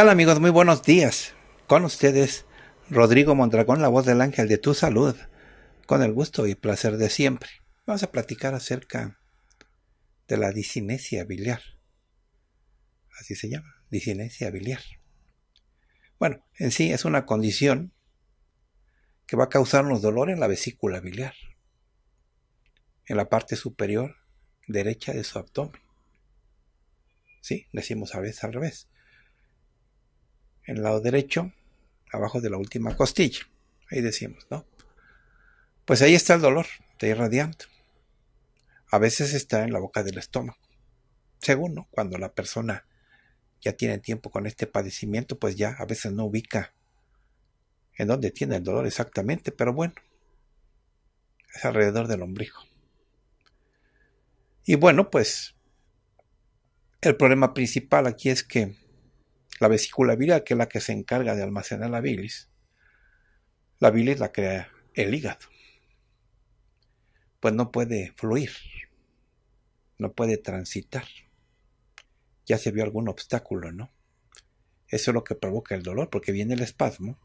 tal amigos? Muy buenos días. Con ustedes, Rodrigo Mondragón, la voz del ángel de tu salud, con el gusto y placer de siempre. Vamos a platicar acerca de la disinesia biliar. Así se llama, disinesia biliar. Bueno, en sí es una condición que va a causarnos dolor en la vesícula biliar, en la parte superior derecha de su abdomen. Sí, decimos a veces al revés en el lado derecho, abajo de la última costilla. Ahí decimos, ¿no? Pues ahí está el dolor, está irradiando. A veces está en la boca del estómago. Según, ¿no? Cuando la persona ya tiene tiempo con este padecimiento, pues ya a veces no ubica en dónde tiene el dolor exactamente, pero bueno, es alrededor del ombligo. Y bueno, pues el problema principal aquí es que la vesícula biliar, que es la que se encarga de almacenar la bilis, la bilis la crea el hígado. Pues no puede fluir, no puede transitar. Ya se vio algún obstáculo, ¿no? Eso es lo que provoca el dolor, porque viene el espasmo,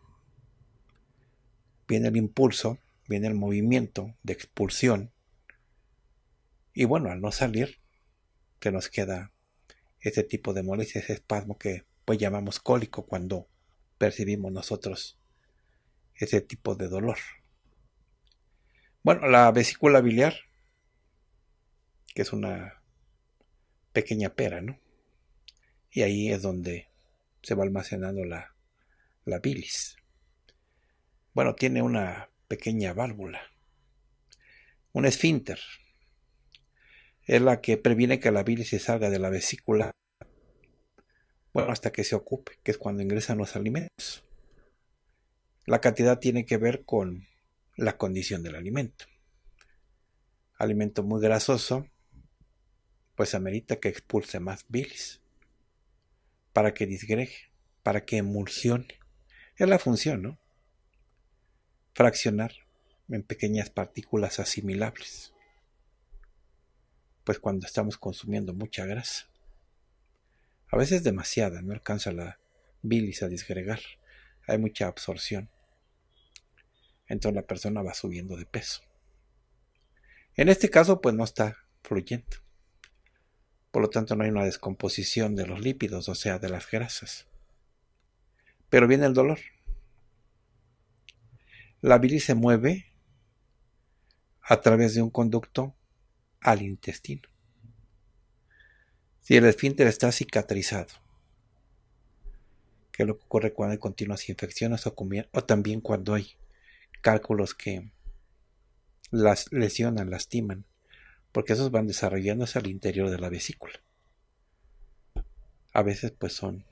viene el impulso, viene el movimiento de expulsión. Y bueno, al no salir, que nos queda este tipo de molestia, ese espasmo que pues llamamos cólico cuando percibimos nosotros ese tipo de dolor. Bueno, la vesícula biliar, que es una pequeña pera, ¿no? Y ahí es donde se va almacenando la, la bilis. Bueno, tiene una pequeña válvula, un esfínter. Es la que previene que la bilis se salga de la vesícula bueno, hasta que se ocupe, que es cuando ingresan los alimentos. La cantidad tiene que ver con la condición del alimento. Alimento muy grasoso, pues amerita que expulse más bilis, para que disgreje, para que emulsione. Es la función, ¿no? Fraccionar en pequeñas partículas asimilables. Pues cuando estamos consumiendo mucha grasa a veces demasiada, no alcanza la bilis a disgregar, hay mucha absorción. Entonces la persona va subiendo de peso. En este caso, pues no está fluyendo. Por lo tanto, no hay una descomposición de los lípidos, o sea, de las grasas. Pero viene el dolor. La bilis se mueve a través de un conducto al intestino. Si el esfínter está cicatrizado, que es lo que ocurre cuando hay continuas infecciones o, también cuando hay cálculos que las lesionan, lastiman, porque esos van desarrollándose al interior de la vesícula. A veces pues son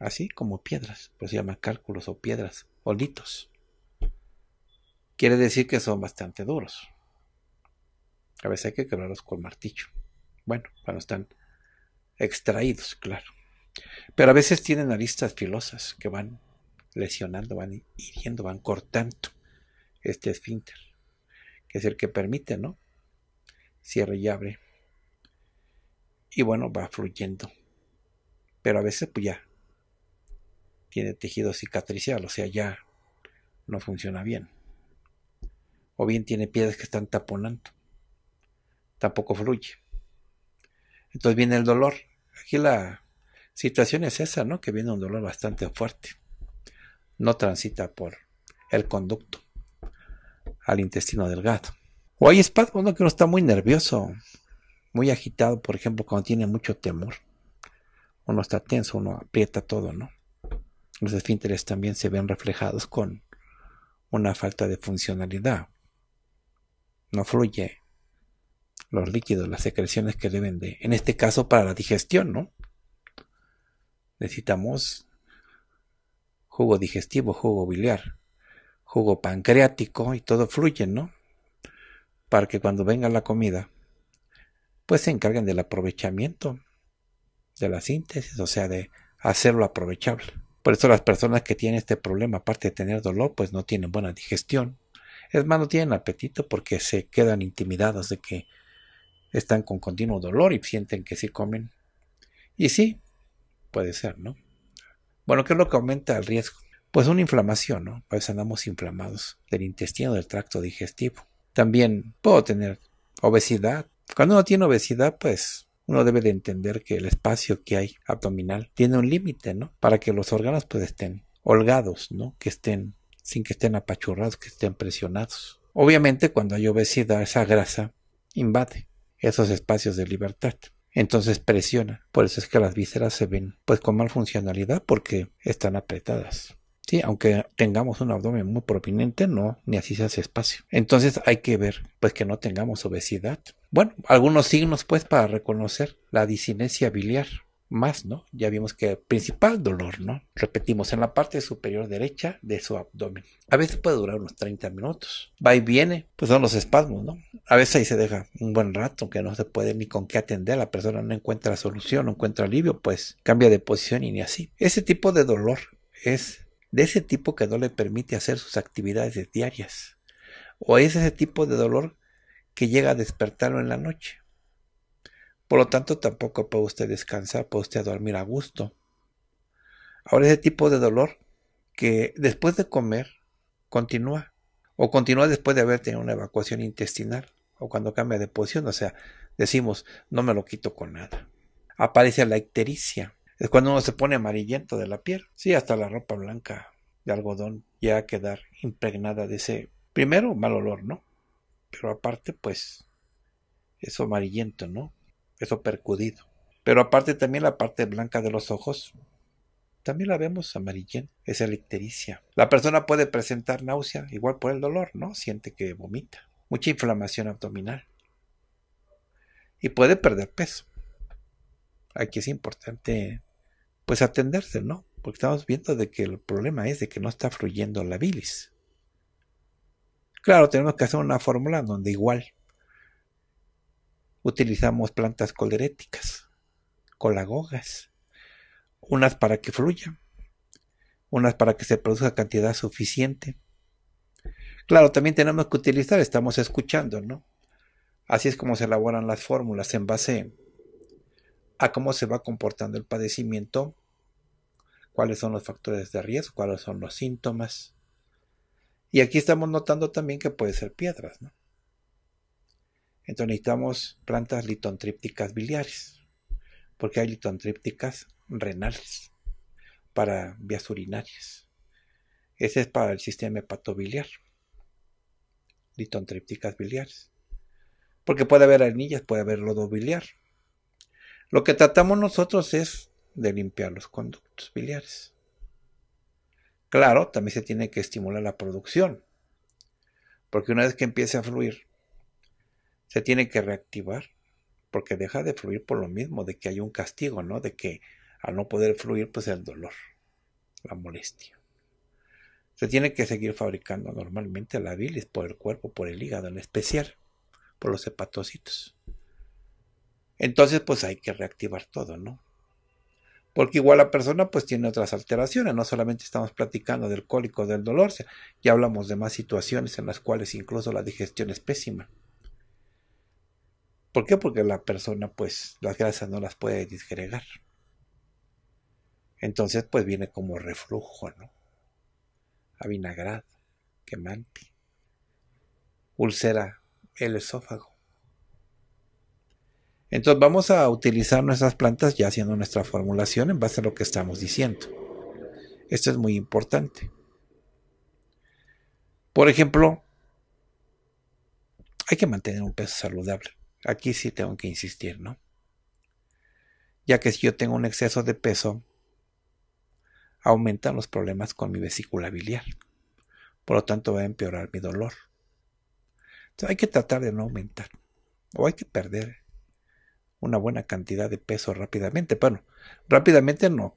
así como piedras, pues se llaman cálculos o piedras o Quiere decir que son bastante duros. A veces hay que quebrarlos con martillo. Bueno, cuando están extraídos, claro. Pero a veces tienen aristas filosas que van lesionando, van hiriendo, van cortando este esfínter, que es el que permite, ¿no? Cierre y abre. Y bueno, va fluyendo. Pero a veces, pues ya, tiene tejido cicatricial, o sea, ya no funciona bien. O bien tiene piedras que están taponando. Tampoco fluye. Entonces viene el dolor. Aquí la situación es esa, ¿no? Que viene un dolor bastante fuerte. No transita por el conducto al intestino delgado. O hay espasmo, ¿no? Que uno está muy nervioso, muy agitado, por ejemplo, cuando tiene mucho temor. Uno está tenso, uno aprieta todo, ¿no? Los esfínteres también se ven reflejados con una falta de funcionalidad. No fluye los líquidos, las secreciones que deben de, en este caso para la digestión, ¿no? Necesitamos jugo digestivo, jugo biliar, jugo pancreático y todo fluye, ¿no? Para que cuando venga la comida, pues se encarguen del aprovechamiento, de la síntesis, o sea, de hacerlo aprovechable. Por eso las personas que tienen este problema, aparte de tener dolor, pues no tienen buena digestión. Es más, no tienen apetito porque se quedan intimidados de que están con continuo dolor y sienten que sí comen. Y sí, puede ser, ¿no? Bueno, ¿qué es lo que aumenta el riesgo? Pues una inflamación, ¿no? Pues andamos inflamados del intestino, del tracto digestivo. También puedo tener obesidad. Cuando uno tiene obesidad, pues uno debe de entender que el espacio que hay abdominal tiene un límite, ¿no? Para que los órganos pues estén holgados, ¿no? Que estén sin que estén apachurrados, que estén presionados. Obviamente cuando hay obesidad esa grasa invade esos espacios de libertad. Entonces presiona. Por eso es que las vísceras se ven pues con mal funcionalidad porque están apretadas. Sí, aunque tengamos un abdomen muy prominente, no, ni así se hace espacio. Entonces hay que ver, pues que no tengamos obesidad. Bueno, algunos signos pues para reconocer la disinencia biliar más, ¿no? Ya vimos que el principal dolor, ¿no? Repetimos, en la parte superior derecha de su abdomen. A veces puede durar unos 30 minutos. Va y viene, pues son los espasmos, ¿no? A veces ahí se deja un buen rato que no se puede ni con qué atender. La persona no encuentra solución, no encuentra alivio, pues cambia de posición y ni así. Ese tipo de dolor es de ese tipo que no le permite hacer sus actividades diarias. O es ese tipo de dolor que llega a despertarlo en la noche por lo tanto, tampoco puede usted descansar, puede usted dormir a gusto. Ahora ese tipo de dolor que después de comer continúa o continúa después de haber tenido una evacuación intestinal o cuando cambia de posición, o sea, decimos, no me lo quito con nada. Aparece la ictericia, es cuando uno se pone amarillento de la piel, sí, hasta la ropa blanca de algodón ya a quedar impregnada de ese, primero, mal olor, ¿no? Pero aparte, pues, eso amarillento, ¿no? eso percudido. Pero aparte también la parte blanca de los ojos, también la vemos amarillenta, es ictericia. La persona puede presentar náusea, igual por el dolor, ¿no? Siente que vomita, mucha inflamación abdominal. Y puede perder peso. Aquí es importante, pues, atenderse, ¿no? Porque estamos viendo de que el problema es de que no está fluyendo la bilis. Claro, tenemos que hacer una fórmula donde igual utilizamos plantas coleréticas, colagogas, unas para que fluya, unas para que se produzca cantidad suficiente. Claro, también tenemos que utilizar, estamos escuchando, ¿no? Así es como se elaboran las fórmulas en base a cómo se va comportando el padecimiento, cuáles son los factores de riesgo, cuáles son los síntomas. Y aquí estamos notando también que puede ser piedras, ¿no? Entonces necesitamos plantas litontrípticas biliares, porque hay litontrípticas renales para vías urinarias. Ese es para el sistema hepatobiliar. litontrípticas biliares. Porque puede haber anillas, puede haber lodo biliar. Lo que tratamos nosotros es de limpiar los conductos biliares. Claro, también se tiene que estimular la producción, porque una vez que empiece a fluir, se tiene que reactivar porque deja de fluir por lo mismo, de que hay un castigo, ¿no? De que al no poder fluir, pues el dolor, la molestia. Se tiene que seguir fabricando normalmente la bilis por el cuerpo, por el hígado en especial, por los hepatocitos. Entonces, pues hay que reactivar todo, ¿no? Porque igual la persona pues tiene otras alteraciones, no solamente estamos platicando del cólico, del dolor, ya hablamos de más situaciones en las cuales incluso la digestión es pésima ¿Por qué? Porque la persona, pues, las grasas no las puede disgregar. Entonces, pues viene como reflujo, ¿no? Avinagrado, quemante, úlcera, el esófago. Entonces vamos a utilizar nuestras plantas ya haciendo nuestra formulación en base a lo que estamos diciendo. Esto es muy importante. Por ejemplo, hay que mantener un peso saludable. Aquí sí tengo que insistir, ¿no? Ya que si yo tengo un exceso de peso, aumentan los problemas con mi vesícula biliar. Por lo tanto, va a empeorar mi dolor. Entonces hay que tratar de no aumentar. O hay que perder una buena cantidad de peso rápidamente. Bueno, rápidamente no,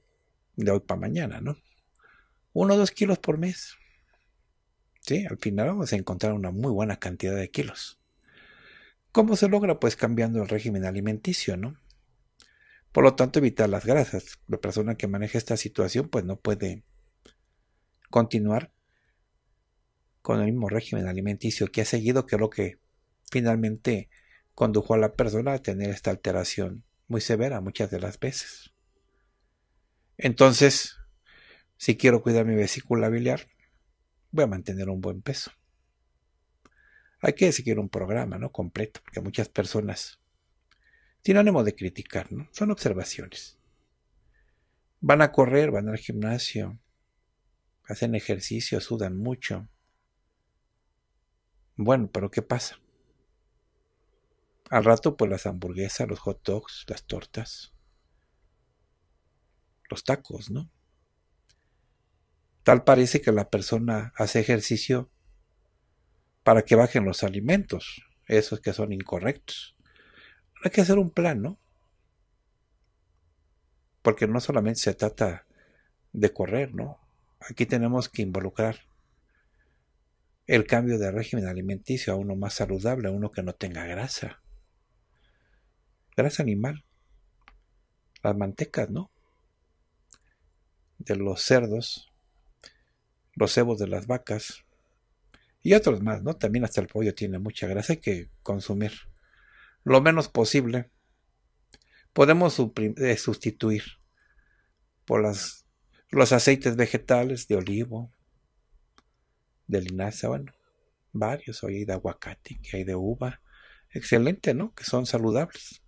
de hoy para mañana, ¿no? Uno o dos kilos por mes. Sí, al final vamos a encontrar una muy buena cantidad de kilos. ¿Cómo se logra? Pues cambiando el régimen alimenticio, ¿no? Por lo tanto, evitar las grasas. La persona que maneja esta situación, pues no puede continuar con el mismo régimen alimenticio que ha seguido, que es lo que finalmente condujo a la persona a tener esta alteración muy severa muchas de las veces. Entonces, si quiero cuidar mi vesícula biliar, voy a mantener un buen peso. Hay que seguir un programa, ¿no? Completo, porque muchas personas, tienen ánimo de criticar, ¿no? Son observaciones. Van a correr, van al gimnasio, hacen ejercicio, sudan mucho. Bueno, pero ¿qué pasa? Al rato, pues las hamburguesas, los hot dogs, las tortas, los tacos, ¿no? Tal parece que la persona hace ejercicio para que bajen los alimentos, esos que son incorrectos. Hay que hacer un plan, ¿no? Porque no solamente se trata de correr, ¿no? Aquí tenemos que involucrar el cambio de régimen alimenticio a uno más saludable, a uno que no tenga grasa. Grasa animal. Las mantecas, ¿no? De los cerdos, los cebos de las vacas, y otros más, ¿no? También hasta el pollo tiene mucha grasa, hay que consumir lo menos posible. Podemos eh, sustituir por las, los aceites vegetales de olivo, de linaza, bueno, varios, hoy hay de aguacate, que hay de uva, excelente, ¿no? Que son saludables.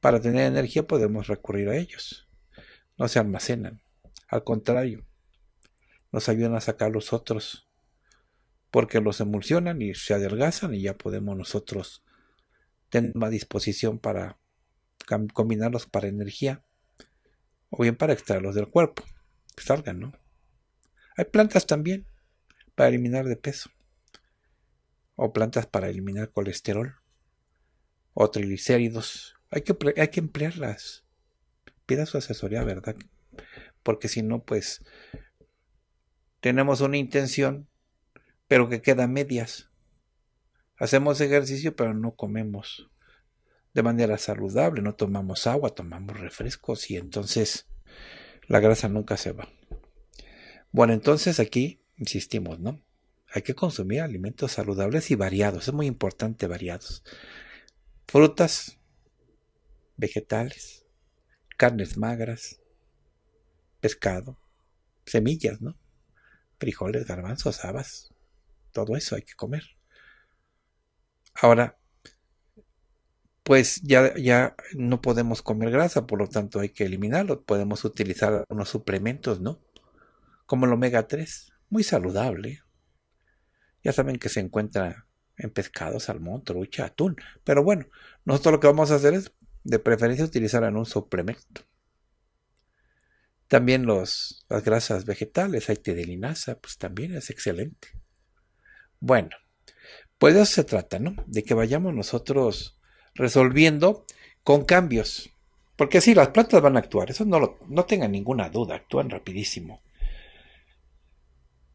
Para tener energía podemos recurrir a ellos. No se almacenan. Al contrario, nos ayudan a sacar los otros porque los emulsionan y se adelgazan y ya podemos nosotros tener más disposición para combinarlos para energía o bien para extraerlos del cuerpo, que salgan, ¿no? Hay plantas también para eliminar de peso o plantas para eliminar colesterol o triglicéridos. Hay que, hay que emplearlas. Pida su asesoría, ¿verdad? Porque si no, pues tenemos una intención pero que quedan medias. Hacemos ejercicio, pero no comemos de manera saludable, no tomamos agua, tomamos refrescos y entonces la grasa nunca se va. Bueno, entonces aquí insistimos, ¿no? Hay que consumir alimentos saludables y variados, es muy importante variados. Frutas, vegetales, carnes magras, pescado, semillas, ¿no? Frijoles, garbanzos, habas, todo eso hay que comer. Ahora, pues ya, ya no podemos comer grasa, por lo tanto hay que eliminarlo. Podemos utilizar unos suplementos, ¿no? Como el omega 3, muy saludable. Ya saben que se encuentra en pescado, salmón, trucha, atún. Pero bueno, nosotros lo que vamos a hacer es de preferencia utilizar en un suplemento. También los, las grasas vegetales, aceite de linaza, pues también es excelente. Bueno, pues de eso se trata, ¿no? De que vayamos nosotros resolviendo con cambios. Porque sí, las plantas van a actuar, eso no, no tengan ninguna duda, actúan rapidísimo.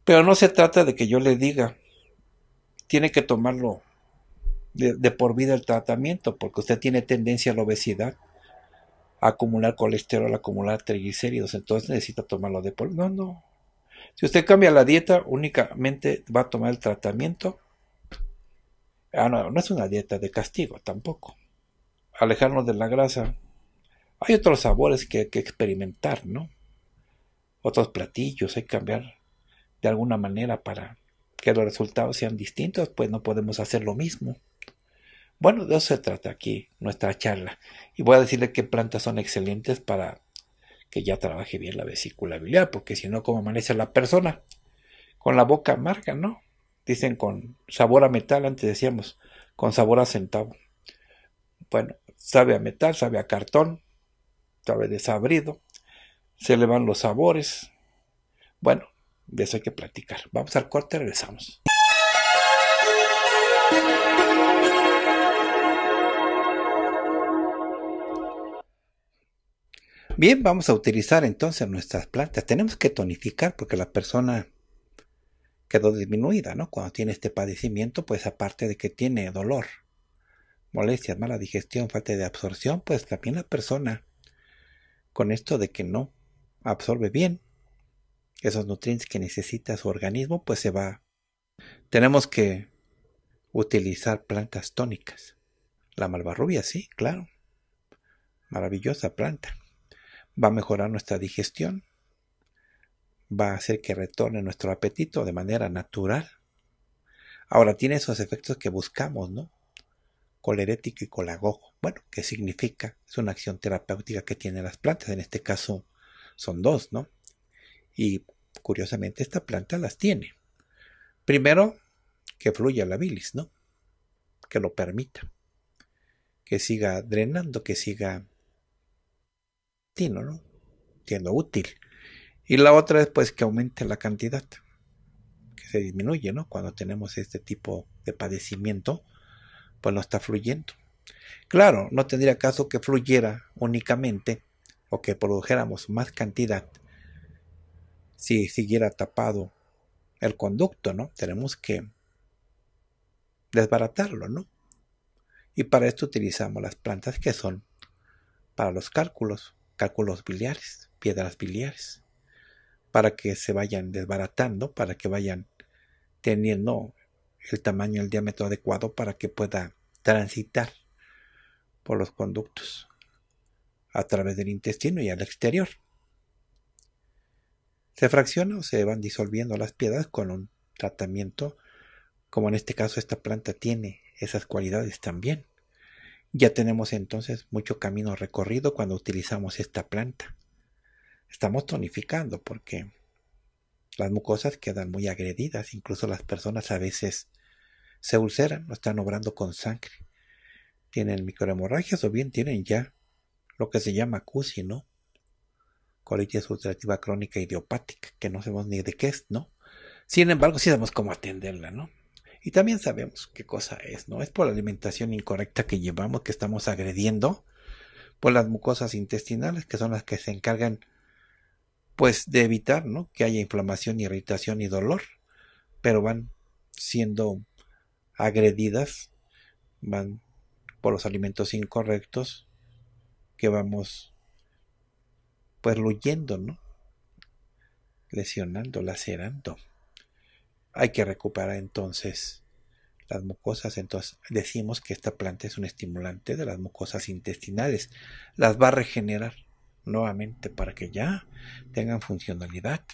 Pero no se trata de que yo le diga, tiene que tomarlo de, de, por vida el tratamiento, porque usted tiene tendencia a la obesidad, a acumular colesterol, a acumular triglicéridos, entonces necesita tomarlo de por vida. No, no, si usted cambia la dieta, únicamente va a tomar el tratamiento. Ah, no, no es una dieta de castigo tampoco. Alejarnos de la grasa. Hay otros sabores que hay que experimentar, ¿no? Otros platillos hay que cambiar de alguna manera para que los resultados sean distintos, pues no podemos hacer lo mismo. Bueno, de eso se trata aquí nuestra charla. Y voy a decirle qué plantas son excelentes para que ya trabaje bien la vesícula biliar, porque si no, ¿cómo amanece la persona? Con la boca amarga, ¿no? Dicen con sabor a metal, antes decíamos, con sabor a centavo. Bueno, sabe a metal, sabe a cartón, sabe desabrido, se le van los sabores. Bueno, de eso hay que platicar. Vamos al corte, regresamos. Bien, vamos a utilizar entonces nuestras plantas. Tenemos que tonificar porque la persona quedó disminuida, ¿no? Cuando tiene este padecimiento, pues aparte de que tiene dolor, molestias, mala digestión, falta de absorción, pues también la persona con esto de que no absorbe bien esos nutrientes que necesita su organismo, pues se va. Tenemos que utilizar plantas tónicas. La malvarrubia, sí, claro. Maravillosa planta va a mejorar nuestra digestión, va a hacer que retorne nuestro apetito de manera natural. Ahora tiene esos efectos que buscamos, ¿no? Colerético y colagogo. Bueno, ¿qué significa? Es una acción terapéutica que tienen las plantas. En este caso son dos, ¿no? Y curiosamente esta planta las tiene. Primero, que fluya la bilis, ¿no? Que lo permita. Que siga drenando, que siga Siendo útil. Y la otra es pues que aumente la cantidad, que se disminuye, ¿no? Cuando tenemos este tipo de padecimiento, pues no está fluyendo. Claro, no tendría caso que fluyera únicamente o que produjéramos más cantidad si siguiera tapado el conducto, ¿no? Tenemos que desbaratarlo, ¿no? Y para esto utilizamos las plantas que son para los cálculos, cálculos biliares, piedras biliares, para que se vayan desbaratando, para que vayan teniendo el tamaño, el diámetro adecuado para que pueda transitar por los conductos a través del intestino y al exterior. Se fracciona o se van disolviendo las piedras con un tratamiento, como en este caso esta planta tiene esas cualidades también. Ya tenemos entonces mucho camino recorrido cuando utilizamos esta planta. Estamos tonificando porque las mucosas quedan muy agredidas, incluso las personas a veces se ulceran, no están obrando con sangre. Tienen microhemorragias o bien tienen ya lo que se llama CUSI, ¿no? Colitis ulcerativa crónica idiopática, que no sabemos ni de qué es, ¿no? Sin embargo, sí sabemos cómo atenderla, ¿no? Y también sabemos qué cosa es, ¿no? Es por la alimentación incorrecta que llevamos, que estamos agrediendo, por las mucosas intestinales, que son las que se encargan, pues, de evitar, ¿no? Que haya inflamación, irritación y dolor, pero van siendo agredidas, van por los alimentos incorrectos que vamos, pues, luyendo, ¿no? Lesionando, lacerando hay que recuperar entonces las mucosas. Entonces decimos que esta planta es un estimulante de las mucosas intestinales. Las va a regenerar nuevamente para que ya tengan funcionalidad.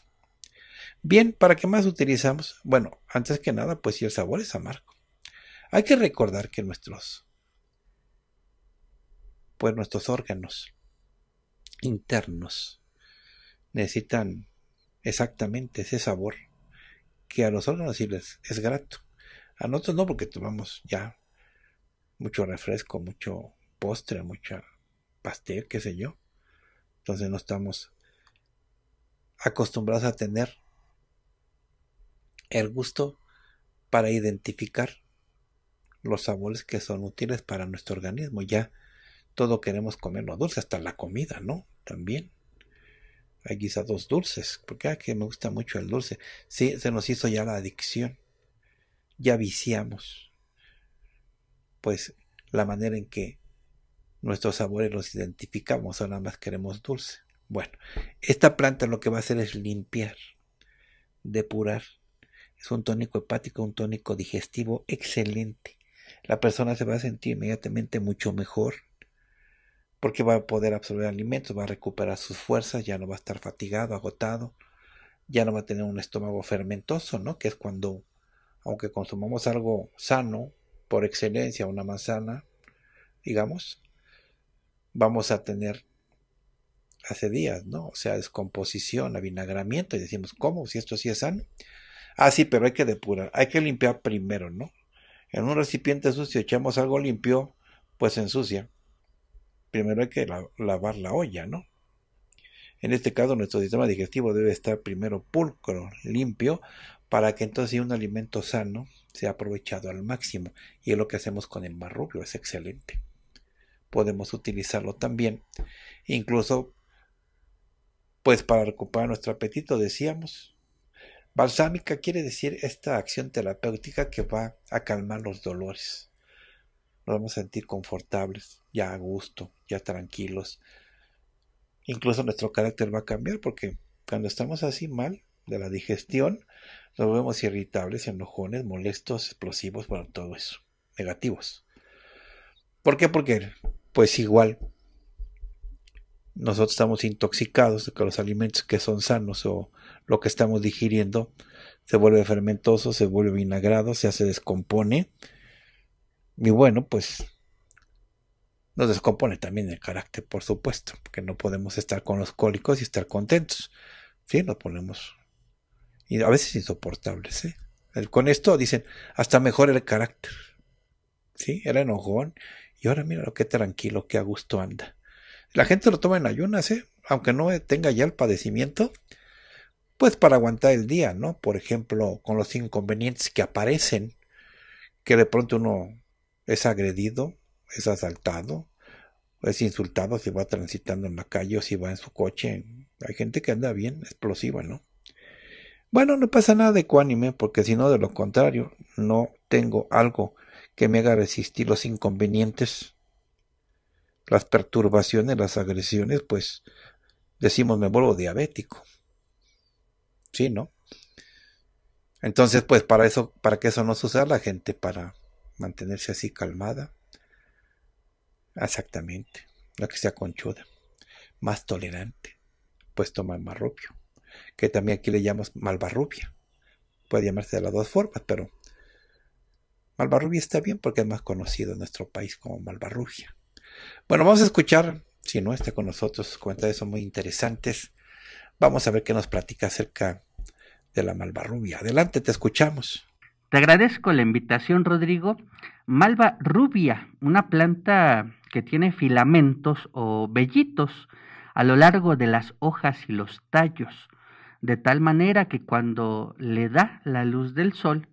Bien, ¿para qué más utilizamos? Bueno, antes que nada, pues si el sabor es amargo. Hay que recordar que nuestros pues nuestros órganos internos necesitan exactamente ese sabor que a los órganos sí les es grato. A nosotros no, porque tomamos ya mucho refresco, mucho postre, mucha pastel, qué sé yo. Entonces no estamos acostumbrados a tener el gusto para identificar los sabores que son útiles para nuestro organismo. Ya todo queremos comerlo dulce, hasta la comida, ¿no? También hay quizás dos dulces, porque ah, que me gusta mucho el dulce. Sí, se nos hizo ya la adicción. Ya viciamos. Pues la manera en que nuestros sabores los identificamos, ahora más queremos dulce. Bueno, esta planta lo que va a hacer es limpiar, depurar. Es un tónico hepático, un tónico digestivo excelente. La persona se va a sentir inmediatamente mucho mejor porque va a poder absorber alimentos, va a recuperar sus fuerzas, ya no va a estar fatigado, agotado, ya no va a tener un estómago fermentoso, ¿no? Que es cuando, aunque consumamos algo sano, por excelencia, una manzana, digamos, vamos a tener hace días, ¿no? O sea, descomposición, avinagramiento, y decimos, ¿cómo? Si esto sí es sano. Ah, sí, pero hay que depurar, hay que limpiar primero, ¿no? En un recipiente sucio echamos algo limpio, pues ensucia primero hay que lavar la olla, ¿no? En este caso, nuestro sistema digestivo debe estar primero pulcro, limpio, para que entonces un alimento sano sea aprovechado al máximo. Y es lo que hacemos con el marrubio, es excelente. Podemos utilizarlo también, incluso, pues para recuperar nuestro apetito, decíamos. Balsámica quiere decir esta acción terapéutica que va a calmar los dolores nos vamos a sentir confortables, ya a gusto, ya tranquilos. Incluso nuestro carácter va a cambiar porque cuando estamos así mal de la digestión, nos vemos irritables, enojones, molestos, explosivos, bueno, todo eso, negativos. ¿Por qué? Porque pues igual nosotros estamos intoxicados de que los alimentos que son sanos o lo que estamos digiriendo se vuelve fermentoso, se vuelve vinagrado, se hace descompone y bueno, pues nos descompone también el carácter, por supuesto, porque no podemos estar con los cólicos y estar contentos. Sí, nos ponemos y a veces insoportables. ¿eh? con esto dicen, hasta mejor el carácter. Sí, era enojón y ahora mira lo que tranquilo, qué a gusto anda. La gente lo toma en ayunas, ¿eh? aunque no tenga ya el padecimiento, pues para aguantar el día, ¿no? Por ejemplo, con los inconvenientes que aparecen, que de pronto uno es agredido, es asaltado, es insultado si va transitando en la calle o si va en su coche. Hay gente que anda bien, explosiva, ¿no? Bueno, no pasa nada de ecuánime, porque si no, de lo contrario, no tengo algo que me haga resistir los inconvenientes, las perturbaciones, las agresiones, pues decimos me vuelvo diabético. ¿Sí, no? Entonces, pues para eso, para que eso no suceda la gente, para mantenerse así calmada. Exactamente, lo que sea conchuda, más tolerante, pues toma el marrubio, que también aquí le llamamos malvarrubia. Puede llamarse de las dos formas, pero malvarrubia está bien porque es más conocido en nuestro país como malvarrubia. Bueno, vamos a escuchar, si no está con nosotros, sus comentarios son muy interesantes. Vamos a ver qué nos platica acerca de la malvarrubia. Adelante, te escuchamos. Te agradezco la invitación, Rodrigo. Malva rubia, una planta que tiene filamentos o vellitos a lo largo de las hojas y los tallos, de tal manera que cuando le da la luz del sol,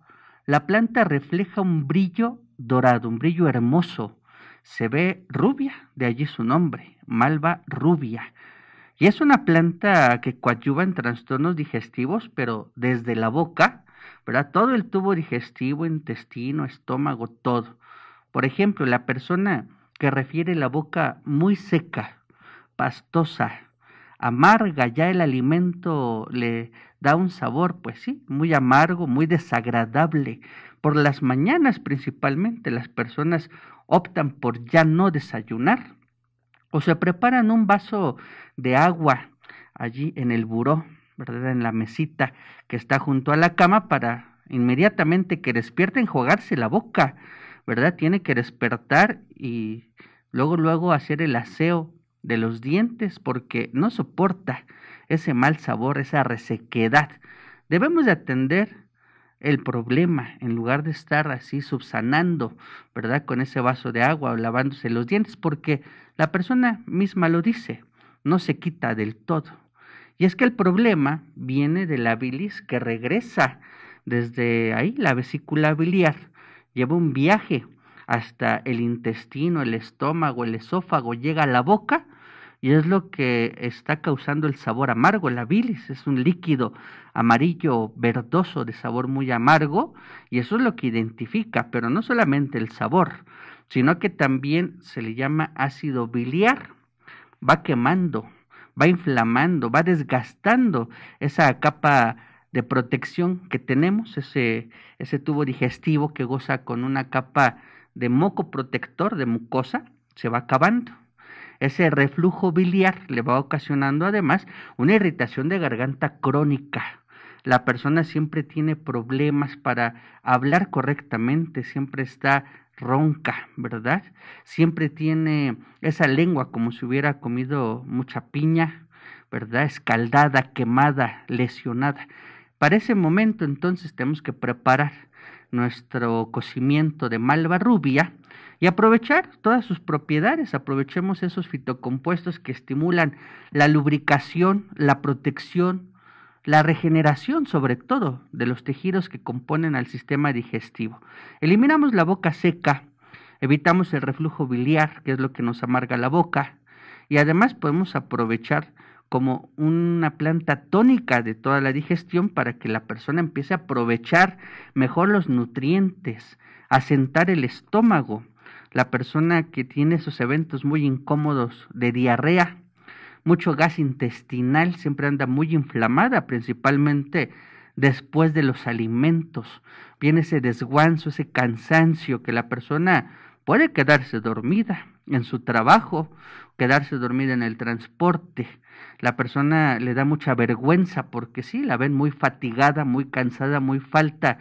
la planta refleja un brillo dorado, un brillo hermoso. Se ve rubia, de allí su nombre, malva rubia. Y es una planta que coadyuva en trastornos digestivos, pero desde la boca, todo el tubo digestivo, intestino, estómago, todo. Por ejemplo, la persona que refiere la boca muy seca, pastosa, amarga, ya el alimento le da un sabor, pues sí, muy amargo, muy desagradable. Por las mañanas principalmente las personas optan por ya no desayunar o se preparan un vaso de agua allí en el buró ¿verdad? En la mesita que está junto a la cama para inmediatamente que despierta jugarse la boca, ¿verdad? Tiene que despertar y luego, luego hacer el aseo de los dientes porque no soporta ese mal sabor, esa resequedad. Debemos de atender el problema en lugar de estar así subsanando, ¿verdad? Con ese vaso de agua o lavándose los dientes porque la persona misma lo dice, no se quita del todo, y es que el problema viene de la bilis que regresa desde ahí, la vesícula biliar. Lleva un viaje hasta el intestino, el estómago, el esófago, llega a la boca y es lo que está causando el sabor amargo. La bilis es un líquido amarillo verdoso de sabor muy amargo y eso es lo que identifica, pero no solamente el sabor, sino que también se le llama ácido biliar. Va quemando va inflamando, va desgastando esa capa de protección que tenemos, ese, ese tubo digestivo que goza con una capa de moco protector, de mucosa, se va acabando. Ese reflujo biliar le va ocasionando además una irritación de garganta crónica. La persona siempre tiene problemas para hablar correctamente, siempre está ronca, ¿verdad? Siempre tiene esa lengua como si hubiera comido mucha piña, ¿verdad? Escaldada, quemada, lesionada. Para ese momento entonces tenemos que preparar nuestro cocimiento de malva rubia y aprovechar todas sus propiedades, aprovechemos esos fitocompuestos que estimulan la lubricación, la protección, la regeneración sobre todo de los tejidos que componen al sistema digestivo. Eliminamos la boca seca, evitamos el reflujo biliar, que es lo que nos amarga la boca, y además podemos aprovechar como una planta tónica de toda la digestión para que la persona empiece a aprovechar mejor los nutrientes, asentar el estómago. La persona que tiene esos eventos muy incómodos de diarrea, mucho gas intestinal, siempre anda muy inflamada, principalmente después de los alimentos. Viene ese desguanzo, ese cansancio que la persona puede quedarse dormida en su trabajo, quedarse dormida en el transporte. La persona le da mucha vergüenza porque sí, la ven muy fatigada, muy cansada, muy falta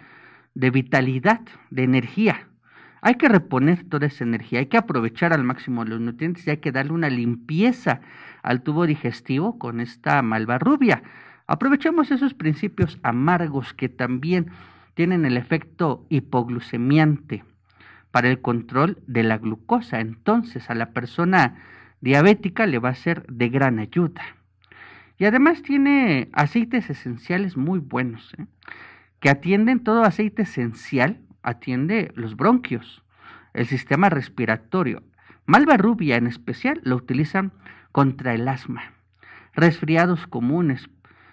de vitalidad, de energía. Hay que reponer toda esa energía, hay que aprovechar al máximo los nutrientes y hay que darle una limpieza al tubo digestivo con esta rubia. Aprovechemos esos principios amargos que también tienen el efecto hipoglucemiante para el control de la glucosa. Entonces a la persona diabética le va a ser de gran ayuda. Y además tiene aceites esenciales muy buenos, ¿eh? que atienden todo aceite esencial atiende los bronquios, el sistema respiratorio. Malva rubia en especial lo utilizan contra el asma, resfriados comunes,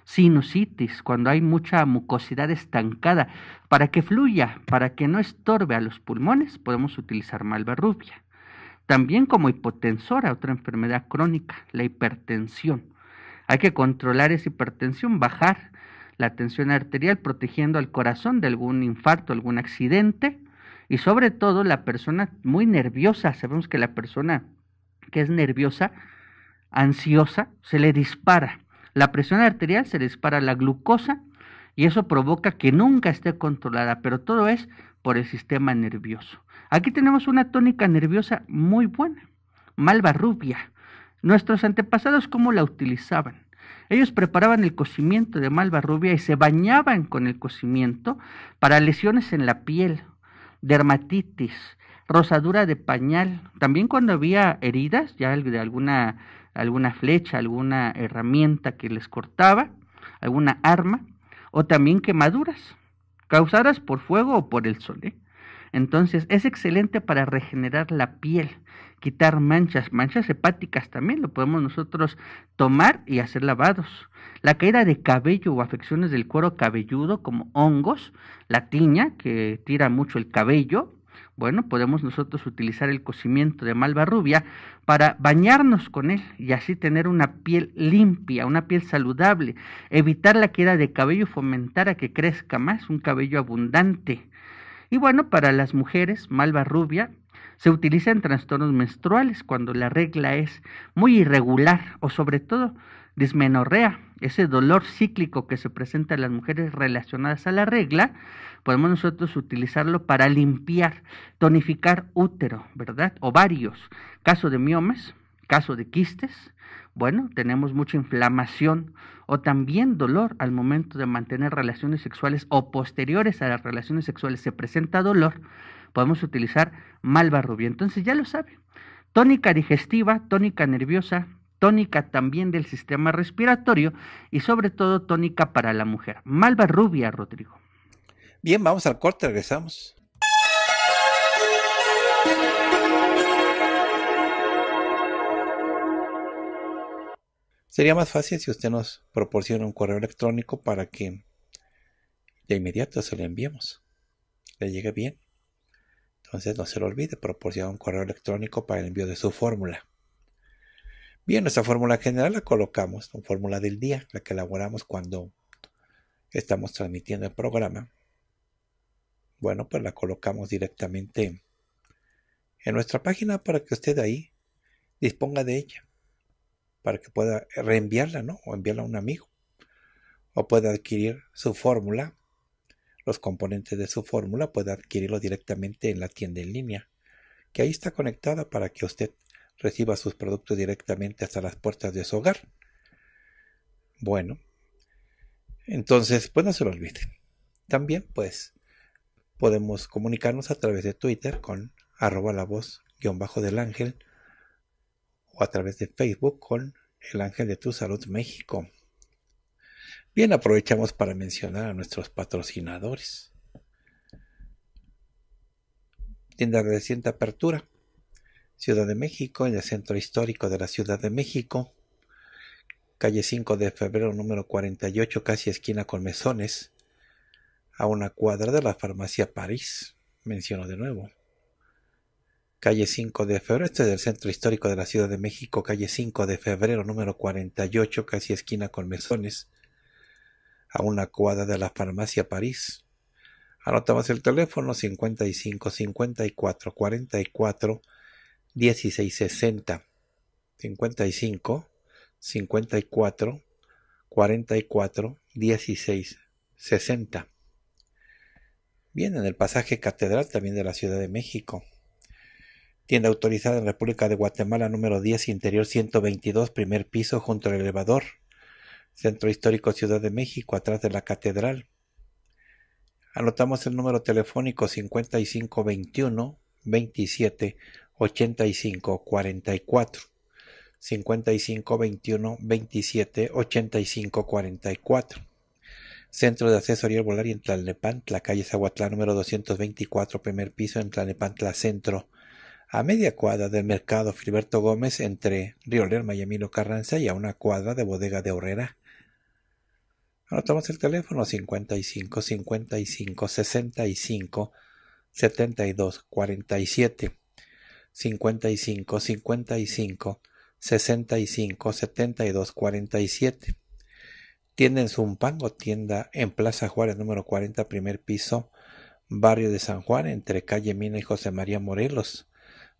sinusitis, cuando hay mucha mucosidad estancada, para que fluya, para que no estorbe a los pulmones, podemos utilizar malva rubia. También como hipotensora, otra enfermedad crónica, la hipertensión. Hay que controlar esa hipertensión, bajar la tensión arterial, protegiendo al corazón de algún infarto, algún accidente, y sobre todo la persona muy nerviosa. Sabemos que la persona que es nerviosa, ansiosa, se le dispara. La presión arterial se le dispara la glucosa y eso provoca que nunca esté controlada, pero todo es por el sistema nervioso. Aquí tenemos una tónica nerviosa muy buena, malva rubia. Nuestros antepasados, ¿cómo la utilizaban? Ellos preparaban el cocimiento de malva rubia y se bañaban con el cocimiento para lesiones en la piel, dermatitis, rosadura de pañal. También cuando había heridas, ya de alguna, alguna flecha, alguna herramienta que les cortaba, alguna arma, o también quemaduras causadas por fuego o por el sol. ¿eh? Entonces es excelente para regenerar la piel quitar manchas, manchas hepáticas también lo podemos nosotros tomar y hacer lavados. La caída de cabello o afecciones del cuero cabelludo como hongos, la tiña que tira mucho el cabello, bueno, podemos nosotros utilizar el cocimiento de malva rubia para bañarnos con él y así tener una piel limpia, una piel saludable, evitar la queda de cabello, fomentar a que crezca más un cabello abundante. Y bueno, para las mujeres, malva rubia se utiliza en trastornos menstruales cuando la regla es muy irregular o sobre todo dismenorrea, ese dolor cíclico que se presenta en las mujeres relacionadas a la regla, podemos nosotros utilizarlo para limpiar, tonificar útero, ¿verdad? Ovarios, caso de miomas, caso de quistes, bueno, tenemos mucha inflamación o también dolor al momento de mantener relaciones sexuales o posteriores a las relaciones sexuales se presenta dolor, podemos utilizar Malva Rubia. Entonces ya lo sabe. Tónica digestiva, tónica nerviosa, tónica también del sistema respiratorio y sobre todo tónica para la mujer. Malva Rubia, Rodrigo. Bien, vamos al corte, regresamos. Sería más fácil si usted nos proporciona un correo electrónico para que de inmediato se lo enviemos. ¿Le llegue bien? Entonces no se lo olvide, proporciona un correo electrónico para el envío de su fórmula. Bien, nuestra fórmula general la colocamos, la fórmula del día, la que elaboramos cuando estamos transmitiendo el programa. Bueno, pues la colocamos directamente en nuestra página para que usted ahí disponga de ella, para que pueda reenviarla, ¿no? O enviarla a un amigo, o pueda adquirir su fórmula los componentes de su fórmula puede adquirirlo directamente en la tienda en línea, que ahí está conectada para que usted reciba sus productos directamente hasta las puertas de su hogar. Bueno, entonces, pues no se lo olviden. También, pues, podemos comunicarnos a través de Twitter con arroba la voz guión bajo del ángel o a través de Facebook con el ángel de tu salud México. Bien, aprovechamos para mencionar a nuestros patrocinadores. Tienda reciente apertura, Ciudad de México, en el centro histórico de la Ciudad de México, calle 5 de febrero número 48, casi esquina con mesones, a una cuadra de la farmacia París, menciono de nuevo. Calle 5 de febrero, este es el centro histórico de la Ciudad de México, calle 5 de febrero número 48, casi esquina con mesones, a una cuadra de la farmacia París. Anotamos el teléfono 55 54 44 16 60 55 54 44 16 60. Bien, en el pasaje Catedral también de la Ciudad de México. Tienda autorizada en República de Guatemala número 10, interior 122, primer piso junto al elevador. Centro Histórico Ciudad de México, atrás de la Catedral. Anotamos el número telefónico 5521 27 85 5521 27 85 44. Centro de Asesoría Volar en Tlalnepantla, calle Zahuatlán número 224, primer piso en Tlalnepantla Centro, a media cuadra del mercado Filiberto Gómez entre Río Lerma y Carranza y a una cuadra de Bodega de Horrera. Anotamos el teléfono 55 55 65 72 47 55 55 65 72 47 Tienda en Zumpango, tienda en Plaza Juárez número 40, primer piso, barrio de San Juan, entre calle Mina y José María Morelos,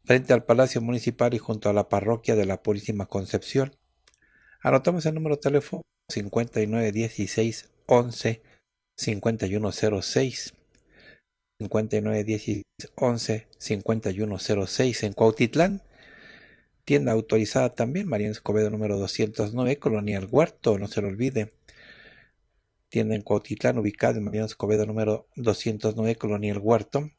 frente al Palacio Municipal y junto a la parroquia de la Purísima Concepción. Anotamos el número de teléfono 59 16 11 dieciséis 06 59 11 en Cuautitlán. Tienda autorizada también, Mariano Escobedo número 209, Colonia El Huerto, no se lo olvide. Tienda en Cuautitlán, ubicada en Mariano Escobedo número 209, Colonia El Huerto,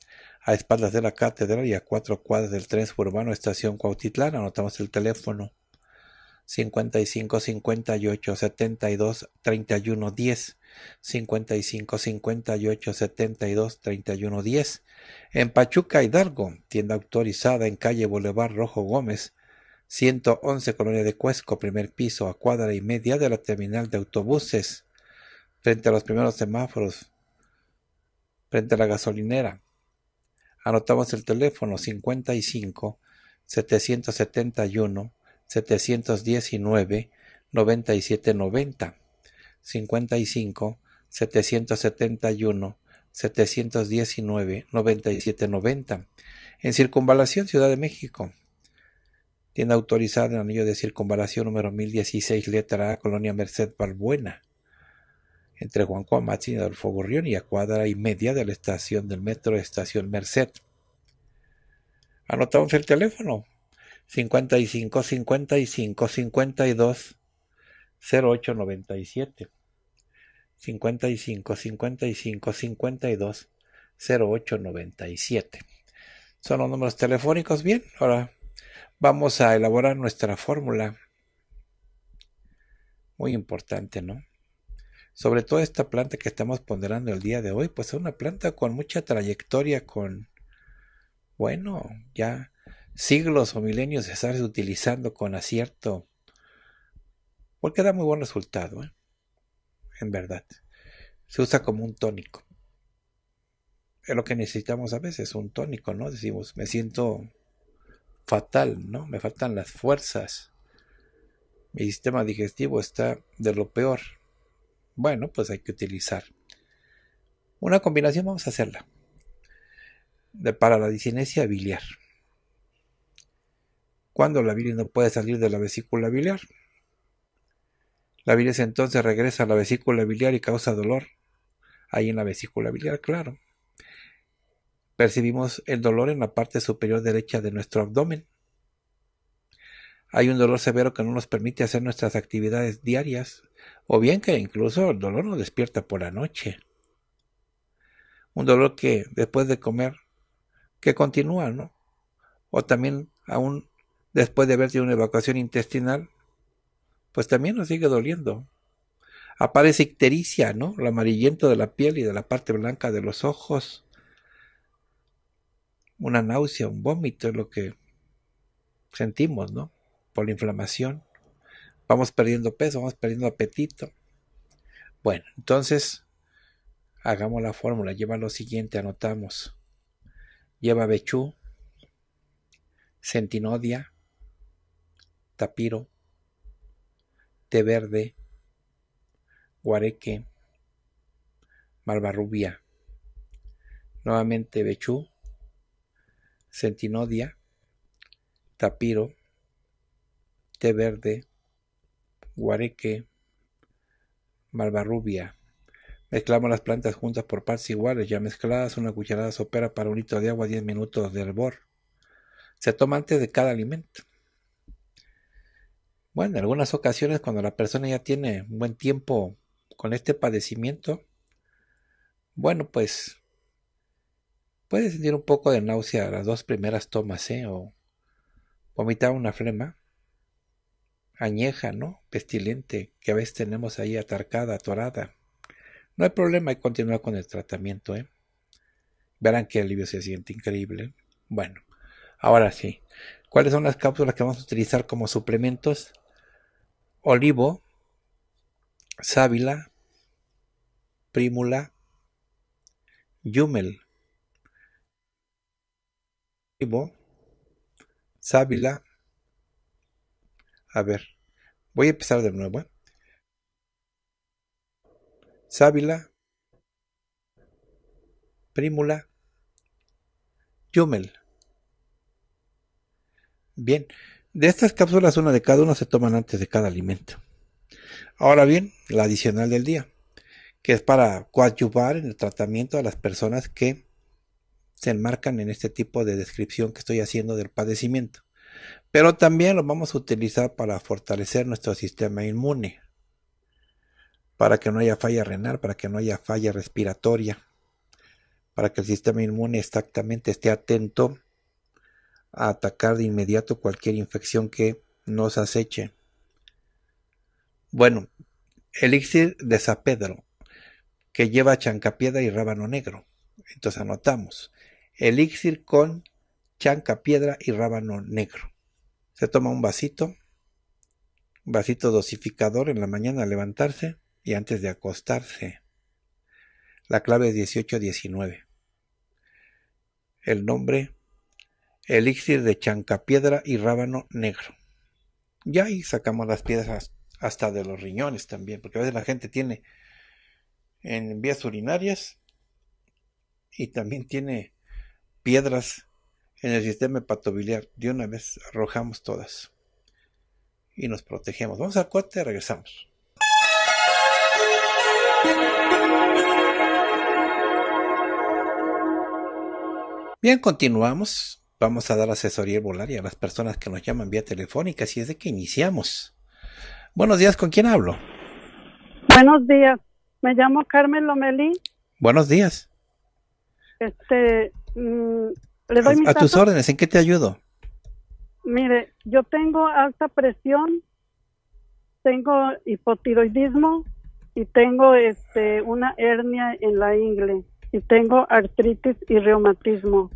a espaldas de la catedral y a cuatro cuadras del tren suburbano, estación Cuautitlán. Anotamos el teléfono 55 58 72 31 10 55 58 72 31 10 en Pachuca Hidalgo, tienda autorizada en calle Boulevard Rojo Gómez, 111 Colonia de Cuesco, primer piso a cuadra y media de la terminal de autobuses, frente a los primeros semáforos, frente a la gasolinera. Anotamos el teléfono 55 771 719 9790, 55 771 719 9790, en Circunvalación Ciudad de México. tiene autorizada el anillo de circunvalación número 1016, letra A, Colonia Merced Valbuena entre Juan Coamatz y Adolfo Gorrión y a cuadra y media de la estación del metro Estación Merced. Anotamos el teléfono 55 55 52 08 97. 55 55 52 08 97. Son los números telefónicos. Bien, ahora vamos a elaborar nuestra fórmula. Muy importante, ¿no? Sobre todo esta planta que estamos ponderando el día de hoy, pues es una planta con mucha trayectoria, con, bueno, ya siglos o milenios estarse utilizando con acierto, porque da muy buen resultado, ¿eh? en verdad. Se usa como un tónico. Es lo que necesitamos a veces, un tónico, ¿no? Decimos, me siento fatal, ¿no? Me faltan las fuerzas. Mi sistema digestivo está de lo peor. Bueno, pues hay que utilizar. Una combinación vamos a hacerla. De, para la disinencia biliar cuando la bilis no puede salir de la vesícula biliar. La bilis entonces regresa a la vesícula biliar y causa dolor ahí en la vesícula biliar, claro. Percibimos el dolor en la parte superior derecha de nuestro abdomen. Hay un dolor severo que no nos permite hacer nuestras actividades diarias, o bien que incluso el dolor nos despierta por la noche. Un dolor que después de comer, que continúa, ¿no? O también aún después de haber tenido una evacuación intestinal, pues también nos sigue doliendo. Aparece ictericia, ¿no? Lo amarillento de la piel y de la parte blanca de los ojos. Una náusea, un vómito es lo que sentimos, ¿no? Por la inflamación. Vamos perdiendo peso, vamos perdiendo apetito. Bueno, entonces hagamos la fórmula. Lleva lo siguiente, anotamos. Lleva Bechú, Centinodia, tapiro, té verde, guareque, marbarrubia. nuevamente bechú, centinodia, tapiro, té verde, guareque, malbarrubia. Mezclamos las plantas juntas por partes iguales, ya mezcladas, una cucharada sopera para un litro de agua, 10 minutos de hervor. Se toma antes de cada alimento. Bueno, en algunas ocasiones cuando la persona ya tiene un buen tiempo con este padecimiento, bueno, pues puede sentir un poco de náusea las dos primeras tomas, ¿eh? O vomitar una flema añeja, ¿no? Pestilente, que a veces tenemos ahí atarcada, atorada. No hay problema y continuar con el tratamiento, ¿eh? Verán qué alivio se siente increíble. Bueno, ahora sí. ¿Cuáles son las cápsulas que vamos a utilizar como suplementos? olivo, sábila, primula, yumel, olivo, sábila. A ver, voy a empezar de nuevo. ¿eh? Sábila, primula, yumel. Bien. De estas cápsulas, una de cada uno se toman antes de cada alimento. Ahora bien, la adicional del día, que es para coadyuvar en el tratamiento a las personas que se enmarcan en este tipo de descripción que estoy haciendo del padecimiento. Pero también lo vamos a utilizar para fortalecer nuestro sistema inmune, para que no haya falla renal, para que no haya falla respiratoria, para que el sistema inmune exactamente esté atento a atacar de inmediato cualquier infección que nos aceche. Bueno, elixir de San Pedro, que lleva chancapiedra y rábano negro. Entonces anotamos, elixir con chancapiedra y rábano negro. Se toma un vasito, vasito dosificador en la mañana al levantarse y antes de acostarse. La clave es 1819. El nombre elixir de chancapiedra y rábano negro. Y ahí sacamos las piedras hasta de los riñones también, porque a veces la gente tiene en vías urinarias y también tiene piedras en el sistema hepatobiliar. De una vez arrojamos todas y nos protegemos. Vamos al cuate y regresamos. Bien, continuamos vamos a dar asesoría herbolaria a las personas que nos llaman vía telefónica, si es de que iniciamos. Buenos días, ¿con quién hablo? Buenos días, me llamo Carmen Lomelí. Buenos días. Este, mm, le doy a, tus órdenes, ¿en qué te ayudo? Mire, yo tengo alta presión, tengo hipotiroidismo y tengo este una hernia en la ingle y tengo artritis y reumatismo.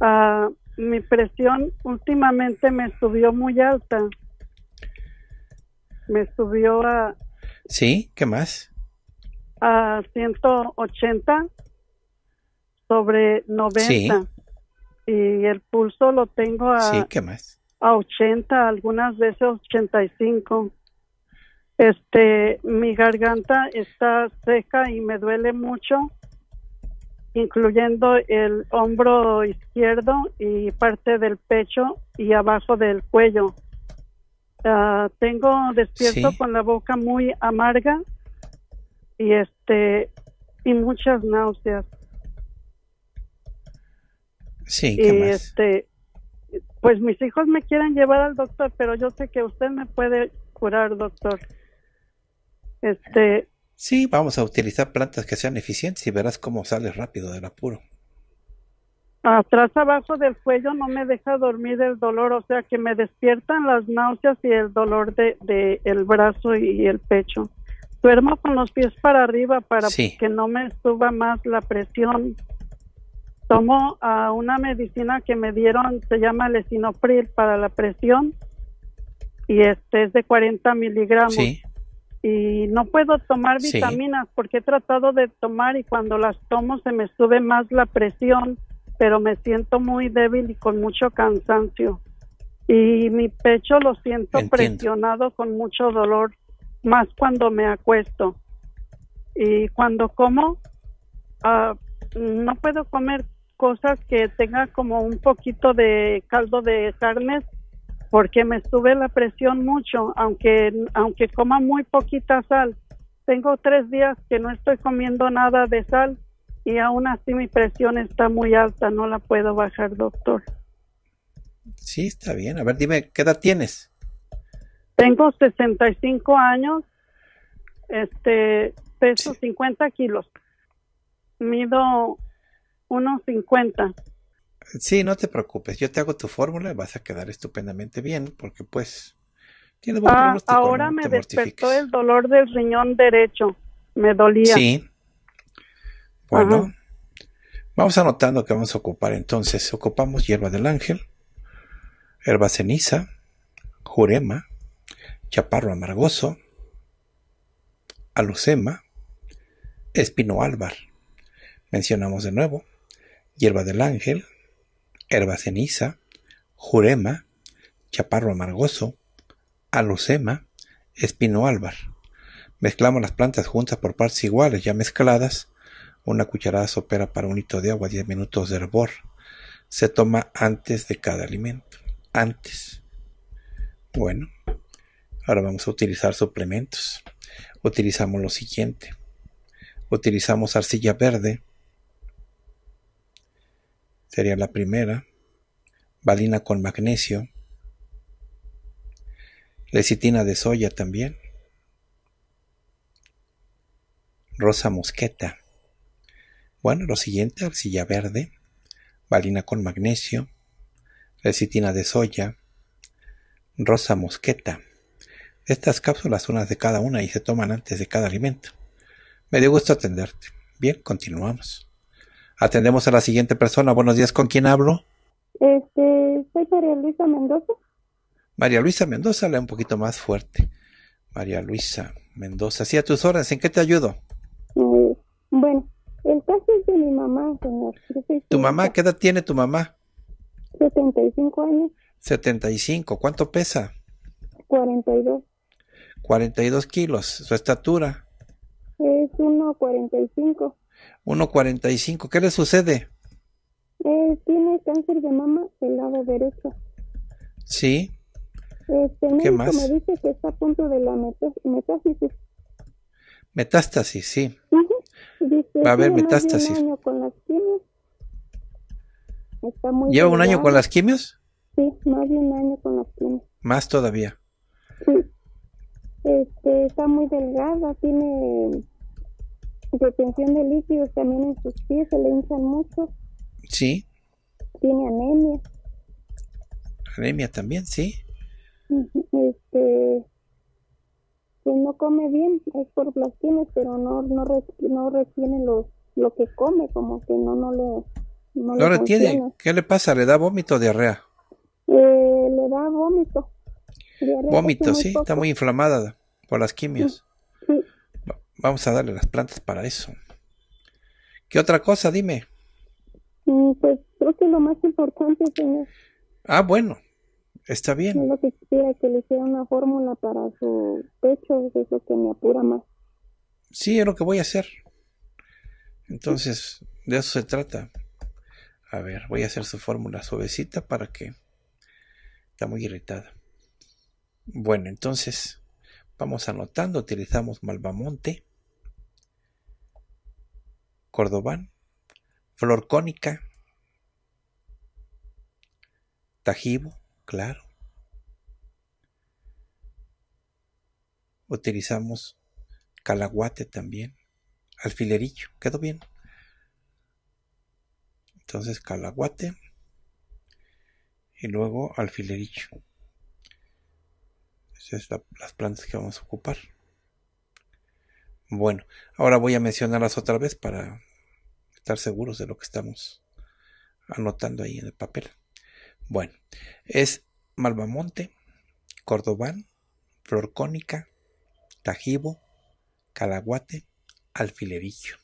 Ah, mi presión últimamente me subió muy alta. Me subió a... Sí, ¿qué más? A 180 sobre 90. Y el pulso lo tengo a... Sí, ¿qué más? A 80, algunas veces 85. Este, mi garganta está seca y me duele mucho incluyendo el hombro izquierdo y parte del pecho y abajo del cuello. Ah, tengo despierto con la boca muy amarga y este y muchas náuseas. Sí, ¿qué este pues mis hijos me quieren llevar al doctor, pero yo sé que usted me puede curar, doctor. Este, Sí, vamos a utilizar plantas que sean eficientes y verás cómo sales rápido del apuro. Atrás abajo del cuello no me deja dormir el dolor, o sea que me despiertan las náuseas y el dolor de, el brazo y el pecho. Duermo con los pies para arriba para que no me suba más la presión. Tomo ah, una medicina que me dieron, se llama lesinopril para la presión y este es de 40 miligramos y no puedo tomar vitaminas porque he tratado de tomar y cuando las tomo se me sube más la presión, pero me siento muy débil y con mucho cansancio. Y mi pecho lo siento presionado con mucho dolor, más cuando me acuesto. Y cuando como, ah, no puedo comer cosas que tengan como un poquito de caldo de carnes porque me sube la presión mucho, aunque, aunque coma muy poquita sal. Tengo tres días que no estoy comiendo nada de sal y aún así mi presión está muy alta, no la puedo bajar, doctor. Sí, está bien. A ver, dime, ¿qué edad tienes? Tengo 65 años, este, peso 50 kilos, mido 1,50. Sí, no te preocupes, yo te hago tu fórmula, y vas a quedar estupendamente bien, porque pues ah, Ahora me despertó el dolor del riñón derecho, me dolía. Sí. Bueno, vamos anotando que vamos a ocupar entonces. Ocupamos hierba del ángel, hierba ceniza, jurema, chaparro amargoso, alucema, espino álvar. Mencionamos de nuevo, hierba del ángel, ceniza, Jurema, Chaparro amargoso, alucema, Espino álvar. Mezclamos las plantas juntas por partes iguales, ya mezcladas. Una cucharada sopera para un litro de agua, 10 minutos de hervor. Se toma antes de cada alimento. Antes. Bueno, ahora vamos a utilizar suplementos. Utilizamos lo siguiente. Utilizamos arcilla verde, sería la primera, valina con magnesio, lecitina de soya también, rosa mosqueta. Bueno, lo siguiente, arcilla verde, valina con magnesio, lecitina de soya, rosa mosqueta. Estas cápsulas, unas de cada una, y se toman antes de cada alimento. Me dio gusto atenderte. Bien, continuamos. Atendemos a la siguiente persona. Buenos días, ¿con quién hablo? Este, soy María Luisa Mendoza. María Luisa Mendoza, habla un poquito más fuerte. María Luisa Mendoza, sí, a tus horas, ¿en qué te ayudo? Eh, bueno, el caso es de mi mamá, señor. ¿Tu mamá? ¿Qué edad tiene tu mamá? 75 años. 75, ¿cuánto pesa? 42. 42 kilos, su estatura. Es 1,45. 1.45. ¿Qué le sucede? Eh, tiene cáncer de mama del lado derecho. Sí. Este ¿Qué más? me dice que está a punto de la metástasis. Metástasis, sí. Va a haber metástasis. Lleva un año con las quimios. ¿Lleva un año con las quimios? Sí, más de un año con las quimios. Más todavía. Sí. Este, está muy delgada, tiene retención de líquidos también en sus pies, se le hinchan mucho. Sí. Tiene anemia. Anemia también, sí. Este, pues no come bien, es por blasfemias, pero no no, no retiene los, lo que come, como que no no le no, ¿Lo retiene. ¿Qué le pasa? ¿Le da vómito o diarrea? Eh, le da vómito. vómito, sí, está muy inflamada por las quimias Vamos a darle las plantas para eso. ¿Qué otra cosa? Dime. Mm, pues creo que lo más importante, señor. Ah, bueno. Está bien. lo que quisiera que le hiciera una fórmula para su pecho, es lo que me apura más. Sí, es lo que voy a hacer. Entonces, de eso se trata. A ver, voy a hacer su fórmula suavecita para que... Está muy irritada. Bueno, entonces, vamos anotando. Utilizamos malvamonte cordobán, flor cónica, tajibo, claro. Utilizamos calaguate también, alfilerillo, quedó bien. Entonces calaguate y luego alfilerillo. Esas son las plantas que vamos a ocupar. Bueno, ahora voy a mencionarlas otra vez para estar seguros de lo que estamos anotando ahí en el papel. Bueno, es Malvamonte, Cordobán, Florcónica, Tajibo, Calaguate, Alfilerillo.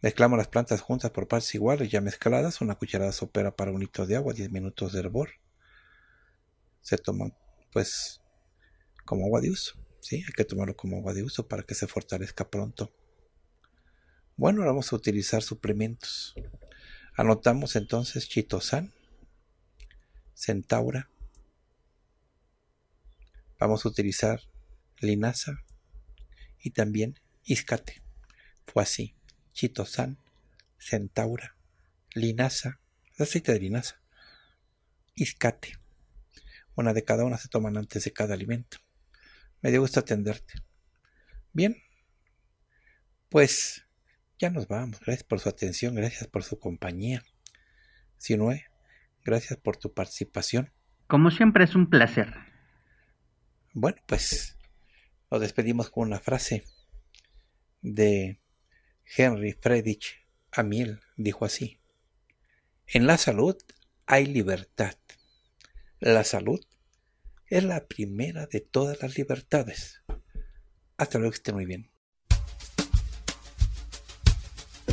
Mezclamos las plantas juntas por partes iguales, ya mezcladas, una cucharada sopera para un litro de agua, 10 minutos de hervor. Se toman pues, como agua de uso, ¿sí? Hay que tomarlo como agua de uso para que se fortalezca pronto bueno, vamos a utilizar suplementos. Anotamos entonces chitosan, centaura. Vamos a utilizar linaza y también iscate. Fue así, chitosan, centaura, linaza, aceite de linaza, iscate. Una de cada una se toman antes de cada alimento. Me dio gusto atenderte. Bien, pues ya nos vamos. Gracias por su atención, gracias por su compañía. Sinue, gracias por tu participación. Como siempre es un placer. Bueno, pues nos despedimos con una frase de Henry Friedrich Amiel. Dijo así, en la salud hay libertad. La salud es la primera de todas las libertades. Hasta luego, que esté muy bien.